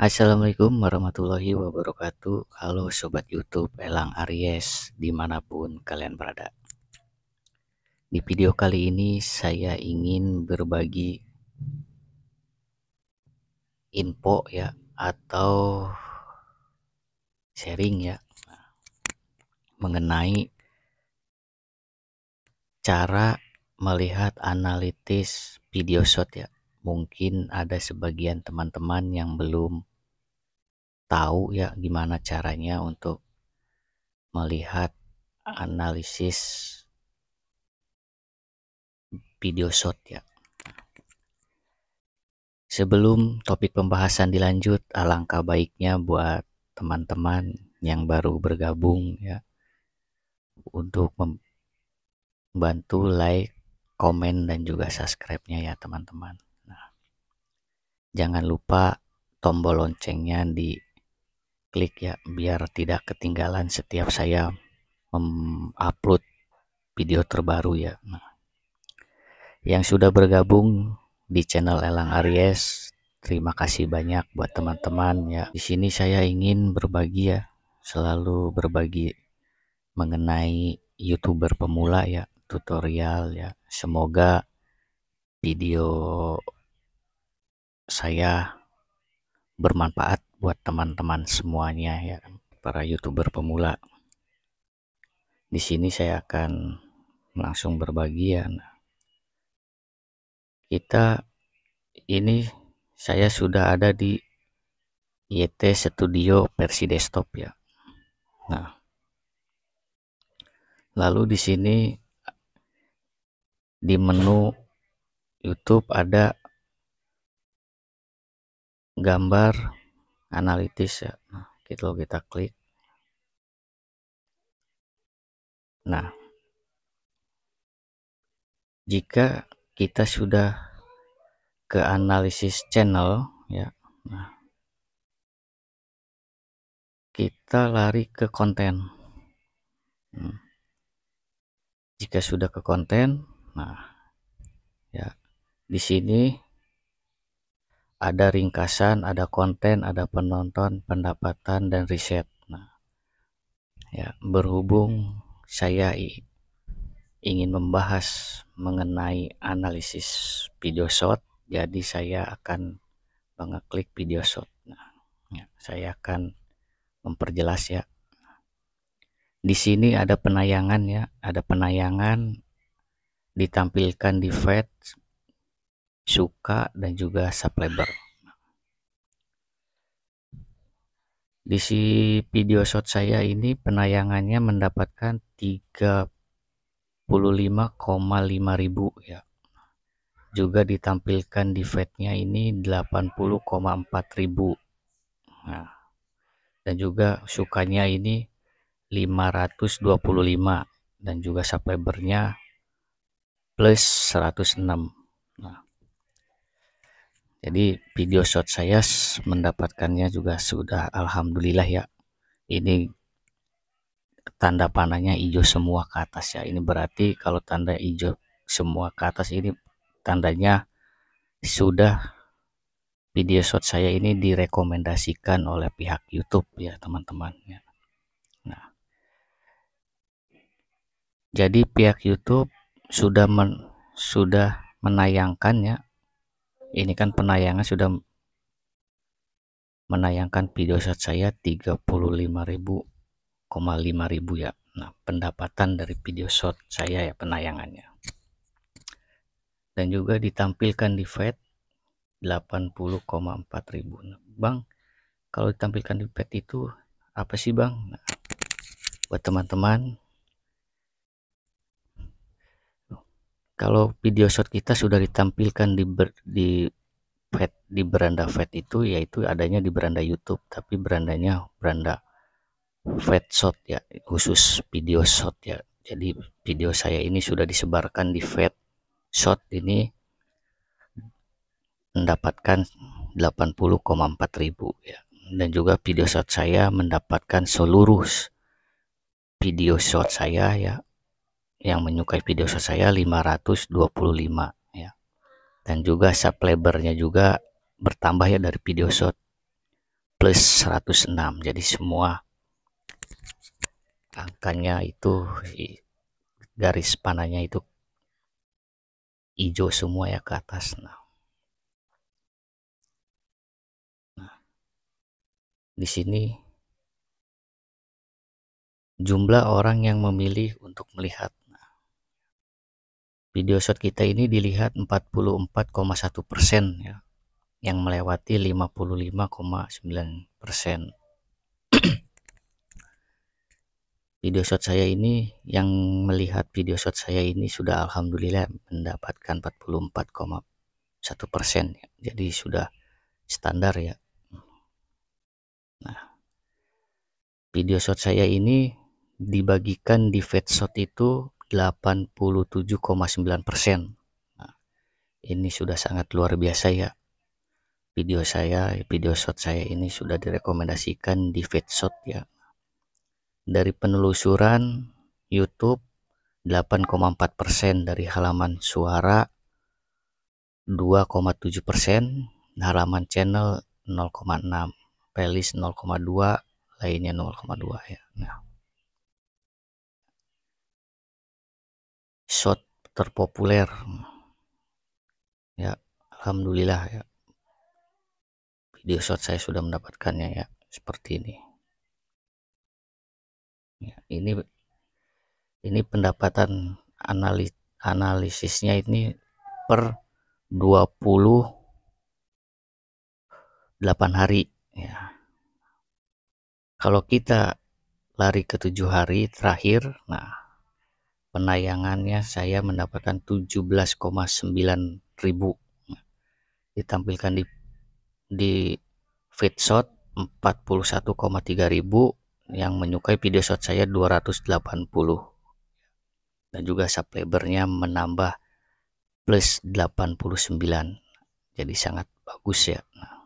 Assalamualaikum warahmatullahi wabarakatuh Halo Sobat Youtube Elang Aries dimanapun kalian berada Di video kali ini saya ingin berbagi info ya atau sharing ya mengenai cara melihat analitis video shot ya mungkin ada sebagian teman-teman yang belum tahu ya gimana caranya untuk melihat analisis video shot ya. Sebelum topik pembahasan dilanjut, alangkah baiknya buat teman-teman yang baru bergabung ya untuk membantu like, komen dan juga subscribe-nya ya teman-teman. Nah, jangan lupa tombol loncengnya di klik ya biar tidak ketinggalan setiap saya mengupload video terbaru ya. Nah, yang sudah bergabung di channel Elang Aries, terima kasih banyak buat teman-teman ya. Di sini saya ingin berbagi ya, selalu berbagi mengenai YouTuber pemula ya, tutorial ya. Semoga video saya bermanfaat buat teman-teman semuanya ya kan, para youtuber pemula di sini saya akan langsung berbagi berbagian kita ini saya sudah ada di YT Studio versi desktop ya nah lalu di sini di menu YouTube ada gambar analitis ya nah, gitu kita klik nah jika kita sudah ke analisis channel ya nah, kita lari ke konten hmm. jika sudah ke konten nah ya di sini ada ringkasan, ada konten, ada penonton, pendapatan dan riset. Nah, ya berhubung hmm. saya ingin membahas mengenai analisis video shot, jadi saya akan mengeklik video shot. Nah, ya, saya akan memperjelas ya. Di sini ada penayangan ya, ada penayangan ditampilkan di feed suka dan juga subscriber di si video shot saya ini penayangannya mendapatkan 35,5 ribu ya juga ditampilkan di fatnya ini 80,4 ribu nah, dan juga sukanya ini 525 dan juga subscribernya plus 106 nah jadi video shot saya mendapatkannya juga sudah alhamdulillah ya ini tanda panahnya hijau semua ke atas ya ini berarti kalau tanda hijau semua ke atas ini tandanya sudah video shot saya ini direkomendasikan oleh pihak YouTube ya teman-teman ya. Nah, jadi pihak YouTube sudah men, sudah menayangkan ya ini kan penayangan sudah menayangkan video shot saya 35.000,5.000 ya Nah pendapatan dari video shot saya ya penayangannya dan juga ditampilkan di Fed 80,4.000. nah, Bang kalau ditampilkan di Fed itu apa sih Bang nah, buat teman-teman kalau video shot kita sudah ditampilkan di ber, di Fed, di beranda Fed itu yaitu adanya di beranda YouTube tapi berandanya beranda Fed shot ya khusus video shot ya jadi video saya ini sudah disebarkan di Fed shot ini mendapatkan 80,4 ribu ya dan juga video shot saya mendapatkan seluruh video shot saya ya yang menyukai video saya 525 ya. Dan juga subscribernya juga bertambah ya dari video shot plus 106. Jadi semua angkanya itu garis panahnya itu hijau semua ya ke atas. Nah. nah. Di sini jumlah orang yang memilih untuk melihat video shot kita ini dilihat 44,1 persen ya yang melewati 55,9 persen video shot saya ini yang melihat video shot saya ini sudah alhamdulillah mendapatkan 44,1 persen ya. jadi sudah standar ya nah video shot saya ini dibagikan di fade shot itu 87,9 persen. Nah, ini sudah sangat luar biasa ya. Video saya, video shot saya ini sudah direkomendasikan di shot ya. Dari penelusuran YouTube 8,4 persen dari halaman suara 2,7 persen, halaman channel 0,6, playlist 0,2, lainnya 0,2 ya. Nah. shot terpopuler ya Alhamdulillah ya video shot saya sudah mendapatkannya ya seperti ini ya, ini ini pendapatan analis analisisnya ini per 28 hari ya kalau kita lari ke tujuh hari terakhir nah penayangannya saya mendapatkan 17,9 ribu ditampilkan di di feed shot 41,3 ribu yang menyukai video shot saya 280 dan juga subscribernya menambah plus 89 jadi sangat bagus ya nah,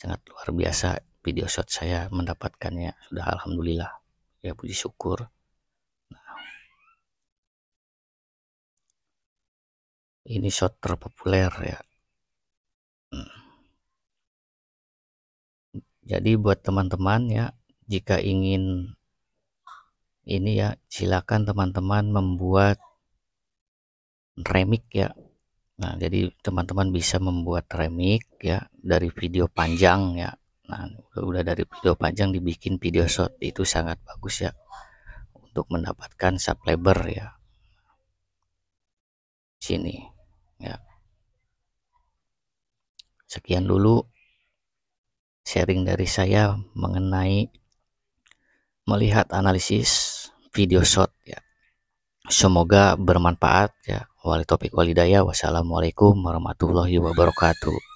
sangat luar biasa video shot saya mendapatkannya sudah alhamdulillah ya puji syukur ini shot terpopuler ya hmm. jadi buat teman-teman ya jika ingin ini ya silakan teman-teman membuat remix ya nah jadi teman-teman bisa membuat remix ya dari video panjang ya nah udah dari video panjang dibikin video short itu sangat bagus ya untuk mendapatkan subscriber ya sini ya sekian dulu sharing dari saya mengenai melihat analisis video shot ya semoga bermanfaat ya wali topik walidaya wassalamualaikum warahmatullahi wabarakatuh